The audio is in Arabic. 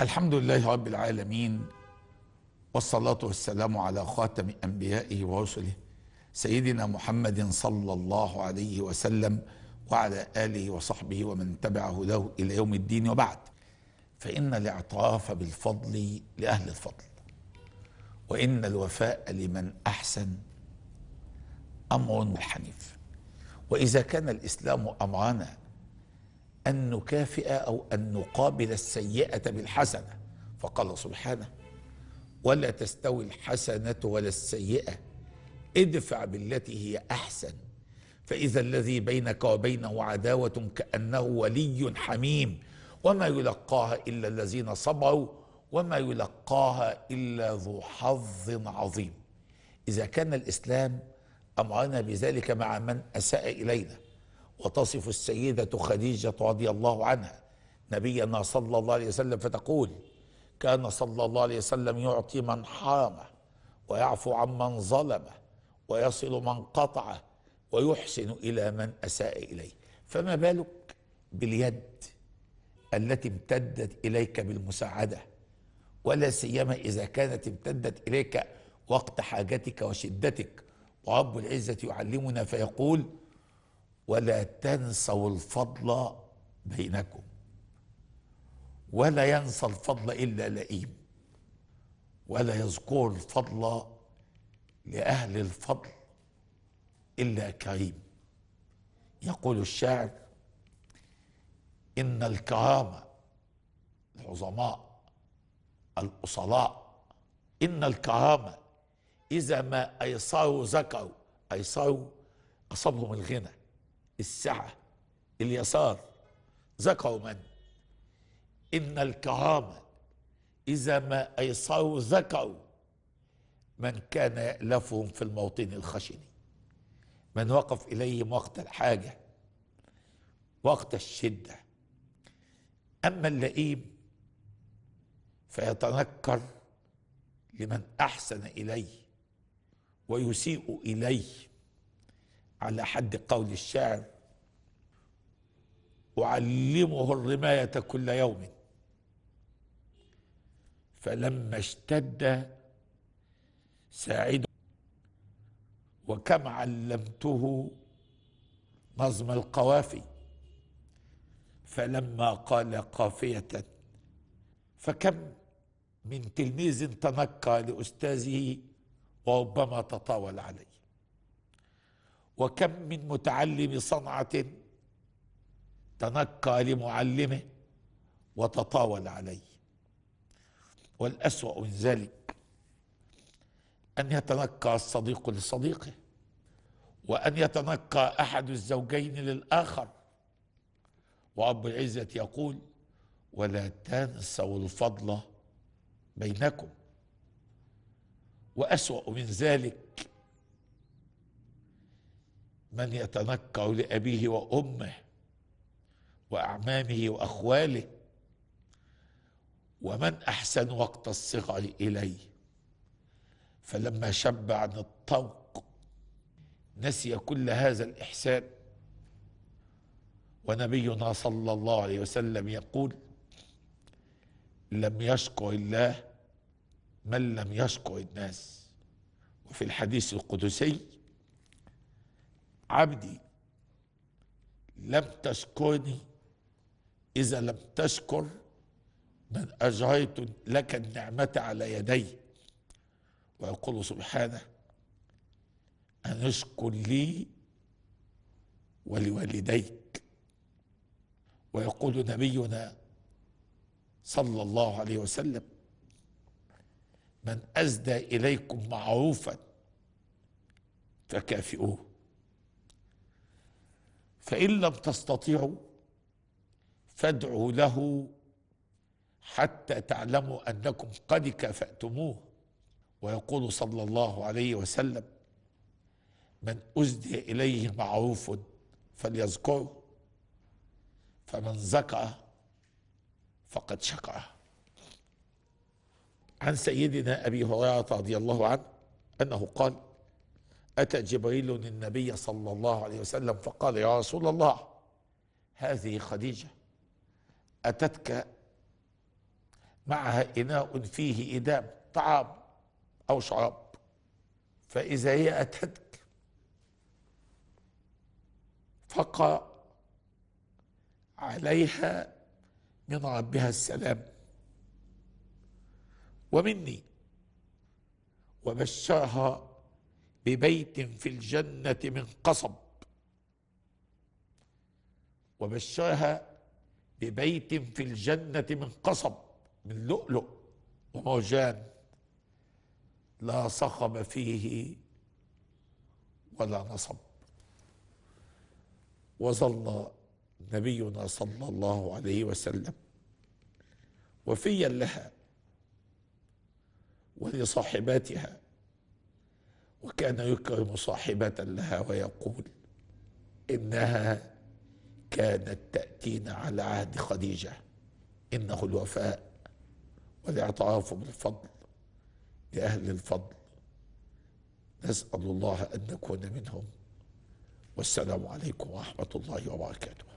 الحمد لله رب العالمين والصلاة والسلام على خاتم أنبيائه ورسله سيدنا محمد صلى الله عليه وسلم وعلى آله وصحبه ومن تبعه له إلى يوم الدين وبعد فإن الاعتراف بالفضل لأهل الفضل وإن الوفاء لمن أحسن أمر حنيف وإذا كان الإسلام أمرنا أن نكافئ أو أن نقابل السيئة بالحسنة فقال سبحانه ولا تستوي الحسنة ولا السيئة ادفع بالتي هي أحسن فإذا الذي بينك وبينه عداوة كأنه ولي حميم وما يلقاها إلا الذين صبروا وما يلقاها إلا ذو حظ عظيم إذا كان الإسلام أمرنا بذلك مع من أساء إلينا وتصف السيدة خديجة رضي الله عنها نبينا صلى الله عليه وسلم فتقول كان صلى الله عليه وسلم يعطي من حرمه ويعفو عمن ظلمه ويصل من قطعه ويحسن إلى من أساء إليه فما بالك باليد التي امتدت إليك بالمساعدة ولا سيما إذا كانت امتدت إليك وقت حاجتك وشدتك ورب العزة يعلمنا فيقول ولا تنسوا الفضل بينكم ولا ينسى الفضل إلا لئيم ولا يذكر الفضل لأهل الفضل إلا كريم يقول الشاعر إن الكرامة العظماء الأصلاء إن الكرامة إذا ما أيسروا ذكروا أيسروا أصابهم الغنى السعة اليسار ذاك من إن الكرامة إذا ما أيسروا ذكروا من كان يألفهم في الموطن الخشن من وقف إليهم وقت الحاجة وقت الشدة أما اللئيم فيتنكر لمن أحسن إليه ويسيء إليه على حد قول الشاعر أعلمه الرماية كل يوم فلما اشتد ساعده وكم علمته نظم القوافي فلما قال قافية فكم من تلميذ تنكى لأستاذه وربما تطاول عليه وكم من متعلم صنعة تنكى لمعلمه وتطاول عليه والأسوأ من ذلك أن يتنكى الصديق لصديقه وأن يتنكى أحد الزوجين للآخر ورب العزة يقول ولا تنسوا الفضل بينكم وأسوأ من ذلك من يتنكع لابيه وامه واعمامه واخواله ومن احسن وقت الصغر اليه فلما شب عن الطوق نسي كل هذا الاحسان ونبينا صلى الله عليه وسلم يقول لم يشكر الله من لم يشكر الناس وفي الحديث القدسي عبدي لم تشكرني إذا لم تشكر من أجريت لك النعمة على يدي ويقول سبحانه أن اشكر لي ولوالديك ويقول نبينا صلى الله عليه وسلم من أسدى إليكم معروفا فكافئوه فإن لم تستطيعوا فادعوا له حتى تعلموا أنكم قد كافأتموه ويقول صلى الله عليه وسلم من أزدي إليه معروف فليذكره فمن زكى فقد شكره عن سيدنا أبي هريرة رضي الله عنه أنه قال أتى جبريل النبي صلى الله عليه وسلم فقال يا رسول الله هذه خديجة أتتك معها إناء فيه إدام طعام أو شراب فإذا هي أتتك فقى عليها من ربها السلام ومني وبشرها ببيت في الجنة من قصب وبشرها ببيت في الجنة من قصب من لؤلؤ ومرجان لا صخب فيه ولا نصب وظل نبينا صلى الله عليه وسلم وفيا لها ولصاحباتها وكان يكرم صاحبة لها ويقول إنها كانت تأتينا على عهد خديجة إنه الوفاء والاعتراف بالفضل لأهل الفضل نسأل الله أن نكون منهم والسلام عليكم ورحمة الله وبركاته